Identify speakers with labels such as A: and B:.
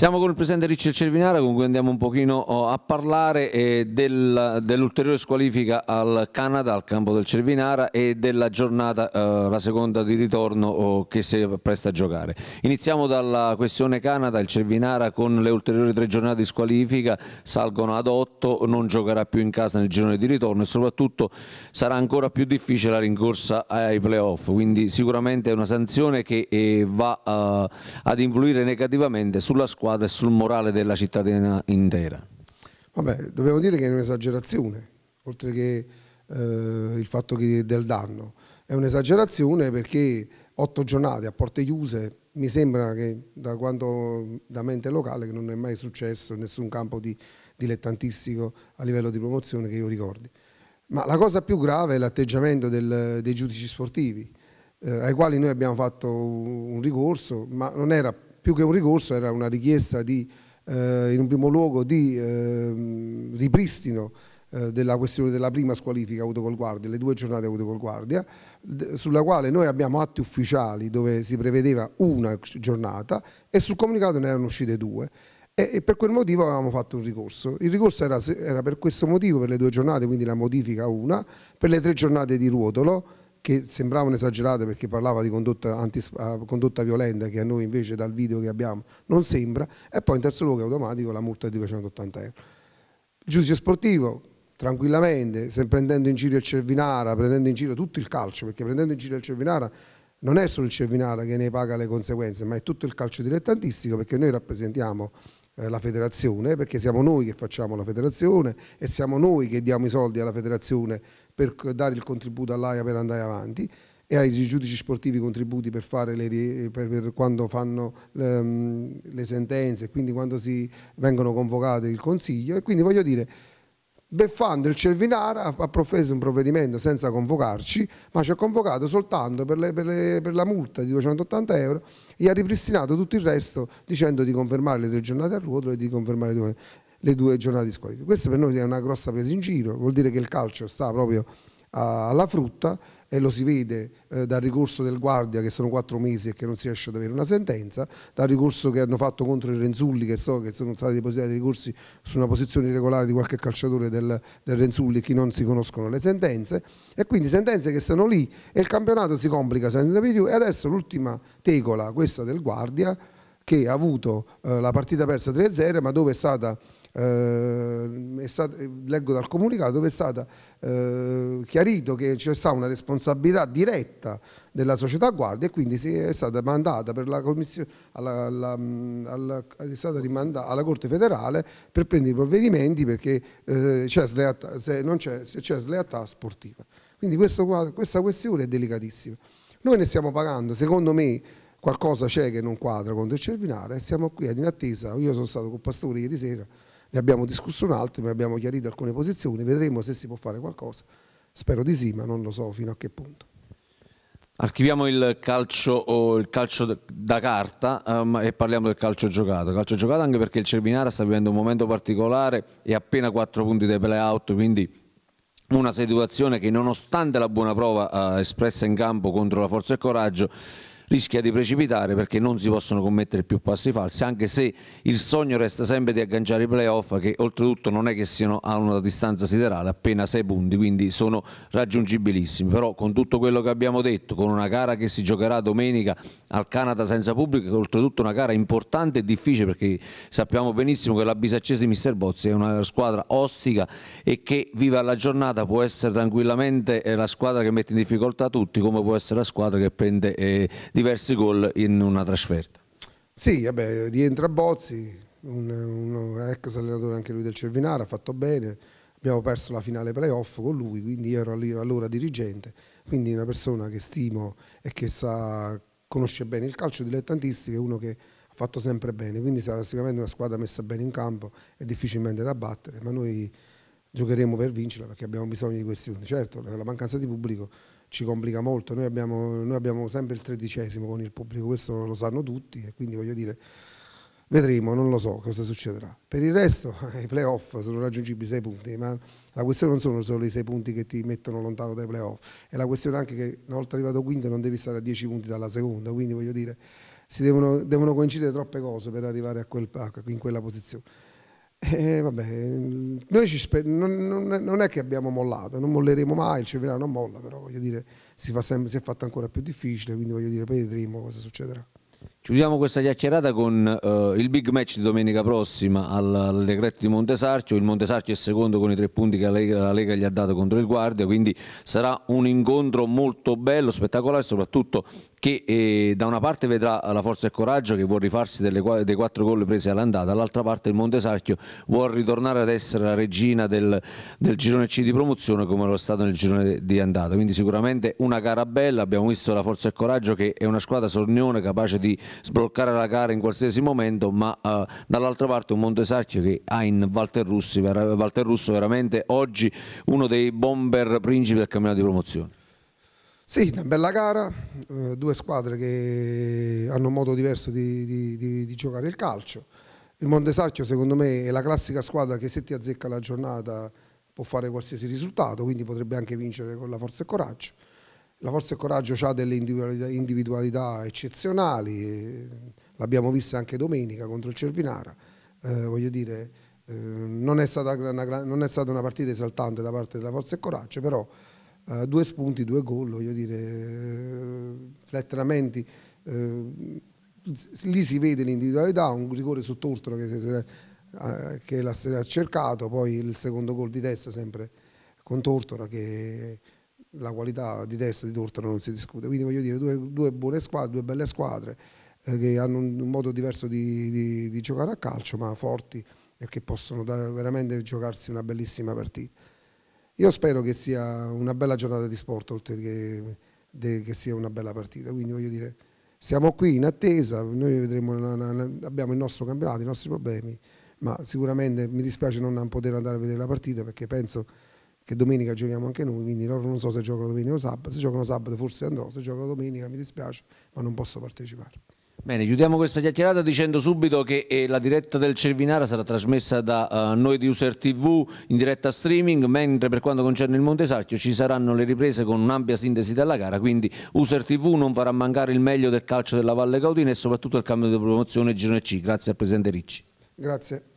A: Siamo con il presidente Riccio Cervinara con cui andiamo un pochino oh, a parlare eh, del, dell'ulteriore squalifica al Canada, al campo del Cervinara e della giornata, eh, la seconda di ritorno oh, che si presta a giocare. Iniziamo dalla questione Canada, il Cervinara con le ulteriori tre giornate di squalifica salgono ad otto, non giocherà più in casa nel girone di ritorno e soprattutto sarà ancora più difficile la rincorsa ai playoff, quindi sicuramente è una sanzione che eh, va ad influire negativamente sulla squadra squadra e sul morale della cittadina intera.
B: Vabbè, dobbiamo dire che è un'esagerazione, oltre che eh, il fatto che del danno. È un'esagerazione perché otto giornate a porte chiuse mi sembra che da quando da mente locale che non è mai successo in nessun campo di, dilettantistico a livello di promozione che io ricordi. Ma la cosa più grave è l'atteggiamento dei giudici sportivi, eh, ai quali noi abbiamo fatto un ricorso, ma non era più che un ricorso era una richiesta di, eh, in primo luogo di eh, ripristino eh, della questione della prima squalifica avuto col guardia, le due giornate avute col guardia, sulla quale noi abbiamo atti ufficiali dove si prevedeva una giornata e sul comunicato ne erano uscite due e, per quel motivo avevamo fatto un ricorso. Il ricorso era, era per questo motivo, per le due giornate, quindi la modifica una, per le tre giornate di ruotolo che sembravano esagerate perché parlava di condotta, antis, eh, condotta, violenta che a noi invece dal video che abbiamo non sembra e poi in terzo luogo automatico la multa di 280 euro. giudice sportivo tranquillamente, se prendendo in giro il Cervinara, prendendo in giro tutto il calcio, perché prendendo in giro il Cervinara non è solo il Cervinara che ne paga le conseguenze, ma è tutto il calcio dilettantistico perché noi rappresentiamo eh, la federazione, perché siamo noi che facciamo la federazione e siamo noi che diamo i soldi alla federazione per dare il contributo all'AIA per andare avanti e ai giudici sportivi i contributi per, le, eh, per, per quando fanno le, mm, le sentenze, quindi quando si vengono convocate il Consiglio e quindi voglio dire beffando il Cervinara ha profeso un provvedimento senza convocarci, ma ci ha convocato soltanto per, le, per, le, per, la multa di 280 euro e ha ripristinato tutto il resto dicendo di confermare le tre giornate a ruotolo e di confermare le due, le due giornate di squadra Questo per noi è una grossa presa in giro, vuol dire che il calcio sta proprio alla frutta e lo si vede eh, dal ricorso del guardia che sono quattro mesi e che non si riesce ad avere una sentenza, dal ricorso che hanno fatto contro i Renzulli che so che sono stati depositati ricorsi su una posizione irregolare di qualche calciatore del, del Renzulli che non si conoscono le sentenze e quindi sentenze che sono lì e il campionato si complica sempre più e adesso l'ultima tegola, questa del guardia, che ha avuto eh, la partita persa 3-0 ma dove è stata eh, stato, eh, leggo dal comunicato dove è stato eh, chiarito che c'è stata una responsabilità diretta della società guardia e quindi è stata mandata per la alla, alla, mm, alla, è stata rimandata alla Corte federale per prendere i provvedimenti perché eh, c'è slealtà, se c'è sleattà sportiva. Quindi questo, questa questione è delicatissima. Noi ne stiamo pagando, secondo me qualcosa c'è che non quadra contro il Cervinare e siamo qui ad in attesa, io sono stato con Pastore ieri sera, ne abbiamo discusso un altro, ma abbiamo chiarito alcune posizioni, vedremo se si può fare qualcosa, spero di sì, ma non lo so fino a che punto.
A: Archiviamo il calcio, o il calcio da carta um, e parliamo del calcio giocato. Calcio giocato anche perché il Cervinara sta vivendo un momento particolare e appena 4 punti dei play-out, quindi una situazione che nonostante la buona prova eh, espressa in campo contro la forza e coraggio rischia di precipitare perché non si possono commettere più passi falsi, anche se il sogno resta sempre di agganciare i playoff che oltretutto non è che siano a una distanza siderale, appena 6 punti, quindi sono raggiungibilissimi. Però con tutto quello che abbiamo detto, con una gara che si giocherà domenica al Canada senza pubblico, oltretutto una gara importante e difficile perché sappiamo benissimo che la Bisaccese di Mister Bozzi è una squadra ostica e che vive alla giornata, può essere tranquillamente la squadra che mette in difficoltà tutti, come può essere la squadra che prende eh, diversi gol in una trasferta.
B: Sì, vabbè, rientra Bozzi, un, un, ex allenatore anche lui del Cervinara, ha fatto bene, abbiamo perso la finale playoff con lui, quindi ero allora dirigente, quindi una persona che stimo e che sa, conosce bene il calcio dilettantistico, è uno che ha fatto sempre bene, quindi sarà sicuramente una squadra messa bene in campo e difficilmente da battere, ma noi giocheremo per vincerla perché abbiamo bisogno di questi punti. Certo, la mancanza di pubblico ci complica molto. Noi abbiamo, noi abbiamo, sempre il tredicesimo con il pubblico, questo lo sanno tutti e quindi voglio dire, vedremo, non lo so cosa succederà. Per il resto i playoff sono raggiungibili sei punti, ma la questione non sono solo i sei punti che ti mettono lontano dai playoff, è la questione anche che una volta arrivato quinto non devi stare a dieci punti dalla seconda, quindi voglio dire, si devono, devono coincidere troppe cose per arrivare a quel, in quella posizione. E eh, vabbè, mm, noi ci sper- non, non, non, è che abbiamo mollato, non molleremo mai, il Cervellano non molla, però voglio dire, si, fa sempre, si è fatto ancora più difficile, quindi voglio dire, vedremo cosa succederà.
A: Chiudiamo questa chiacchierata con uh, il big match di domenica prossima al, al decreto di Montesarchio. Il Montesarchio è secondo con i tre punti che la Lega, la Lega, gli ha dato contro il Guardia, quindi sarà un incontro molto bello, spettacolare, soprattutto che eh, da una parte vedrà la forza e coraggio che vuol rifarsi delle, dei quattro gol presi all'andata, dall'altra parte il Montesarchio vuol ritornare ad essere la regina del, del, girone C di promozione come lo è stato nel girone di andata. Quindi sicuramente una gara bella, abbiamo visto la forza e coraggio che è una squadra sornione capace di sbloccare la gara in qualsiasi momento, ma eh, dall'altra parte un Montesarchio che ha in Walter, Russi, Walter Russo veramente oggi uno dei bomber principi del campionato di promozione.
B: Sì, una bella gara, eh, due squadre che hanno un modo diverso di, di, di, di giocare il calcio. Il Montesarchio secondo me è la classica squadra che se ti azzecca la giornata può fare qualsiasi risultato, quindi potrebbe anche vincere con la forza e coraggio. La forza e coraggio ha delle individualità, individualità eccezionali, l'abbiamo vista anche domenica contro il Cervinara, eh, voglio dire, eh, non, è stata una, non è stata una partita esaltante da parte della forza e coraggio, però due spunti, due gol, voglio dire, flatteramenti. Eh, lì si vede l'individualità, un rigore su Tortora che, eh, che la sera ha cercato, poi il secondo gol di testa sempre con Tortora che la qualità di testa di Tortora non si discute. Quindi voglio dire, due, due buone squadre, due belle squadre eh, che hanno un, un modo diverso di, di, di, giocare a calcio, ma forti e che possono da, veramente giocarsi una bellissima partita. Io spero che sia una bella giornata di sport, oltre che, de, che sia una bella partita, quindi voglio dire, siamo qui in attesa, noi vedremo, abbiamo il nostro campionato, i nostri problemi, ma sicuramente mi dispiace non poter andare a vedere la partita perché penso che domenica giochiamo anche noi, quindi loro non so se giocano domenica o sabato, se giocano sabato forse andrò, se giocano domenica mi dispiace, ma non posso partecipare.
A: Bene, chiudiamo questa chiacchierata dicendo subito che eh, la diretta del Cervinara sarà trasmessa da eh, noi di User TV in diretta streaming, mentre per quanto concerne il Montesarchio ci saranno le riprese con un'ampia sintesi della gara, quindi User TV non farà mancare il meglio del calcio della Valle Caudina e soprattutto il cambio di promozione Girone C. Grazie al Presidente Ricci.
B: Grazie.